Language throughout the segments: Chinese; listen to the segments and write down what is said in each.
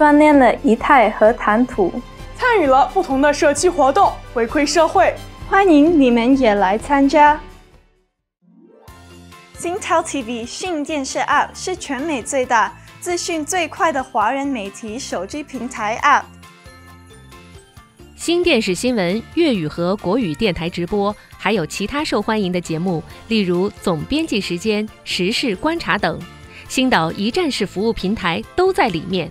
锻炼了仪态和谈吐，参与了不同的社区活动，回馈社会。欢迎你们也来参加。新潮 TV 讯电视 App 是全美最大、资讯最快的华人媒体手机平台 App。新电视新闻、粤语和国语电台直播，还有其他受欢迎的节目，例如总编辑时间、时事观察等。星岛一站式服务平台都在里面。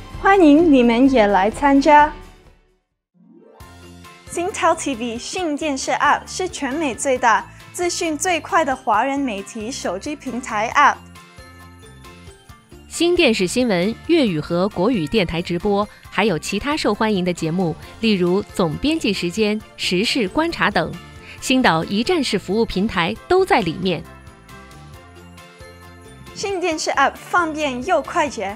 欢迎你们也来参加。新潮 TV 新电视 App 是全美最大、资讯最快的华人媒体手机平台 App。新电视新闻、粤语和国语电台直播，还有其他受欢迎的节目，例如《总编辑时间》《时事观察》等，星岛一站式服务平台都在里面。新电视 App 方便又快捷。